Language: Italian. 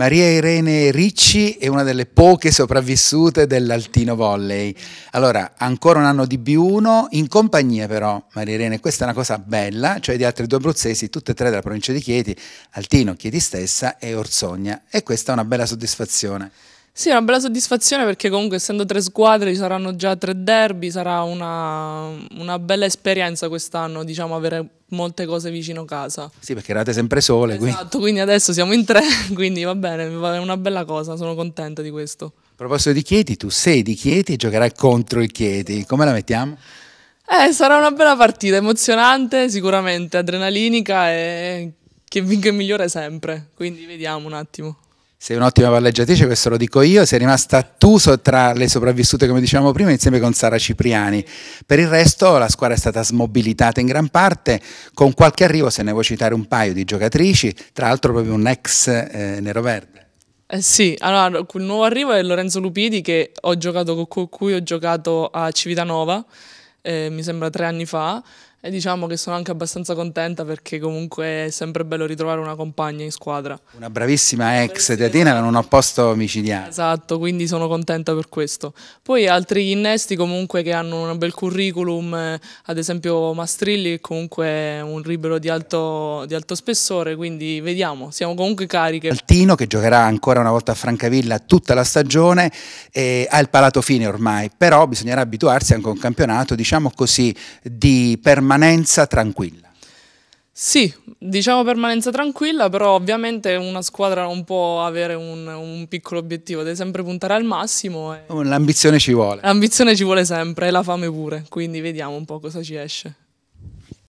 Maria Irene Ricci è una delle poche sopravvissute dell'altino volley. Allora, ancora un anno di B1, in compagnia però, Maria Irene, questa è una cosa bella, cioè di altri due abruzzesi, tutte e tre della provincia di Chieti, Altino, Chieti stessa e Orsogna. E questa è una bella soddisfazione. Sì, una bella soddisfazione perché comunque essendo tre squadre ci saranno già tre derby, sarà una, una bella esperienza quest'anno, diciamo, avere molte cose vicino casa. Sì, perché eravate sempre sole. Esatto, quindi, quindi adesso siamo in tre, quindi va bene, è una bella cosa, sono contenta di questo. A proposito di Chieti, tu sei di Chieti e giocherai contro il Chieti, come la mettiamo? Eh, sarà una bella partita, emozionante sicuramente, adrenalinica e che vinca il migliore sempre, quindi vediamo un attimo. Sei un'ottima palleggiatrice, questo lo dico io. Sei rimasta attuso tra le sopravvissute, come dicevamo prima, insieme con Sara Cipriani. Per il resto la squadra è stata smobilitata in gran parte, con qualche arrivo, se ne vuoi citare un paio di giocatrici, tra l'altro proprio un ex eh, Verde. Eh sì, allora il nuovo arrivo è Lorenzo Lupidi che ho giocato con cui ho giocato a Civitanova, eh, mi sembra tre anni fa e diciamo che sono anche abbastanza contenta perché comunque è sempre bello ritrovare una compagna in squadra. Una bravissima ex di Atena con un opposto micidiale. Esatto, quindi sono contenta per questo. Poi altri innesti comunque che hanno un bel curriculum, ad esempio Mastrilli che comunque è un libero di alto, di alto spessore, quindi vediamo, siamo comunque cariche. Altino che giocherà ancora una volta a Francavilla tutta la stagione e ha il palato fine ormai, però bisognerà abituarsi anche a un campionato diciamo così di permanenza permanenza tranquilla. Sì, diciamo permanenza tranquilla, però ovviamente una squadra non può avere un, un piccolo obiettivo, deve sempre puntare al massimo. E... L'ambizione ci vuole. L'ambizione ci vuole sempre e la fame pure, quindi vediamo un po' cosa ci esce.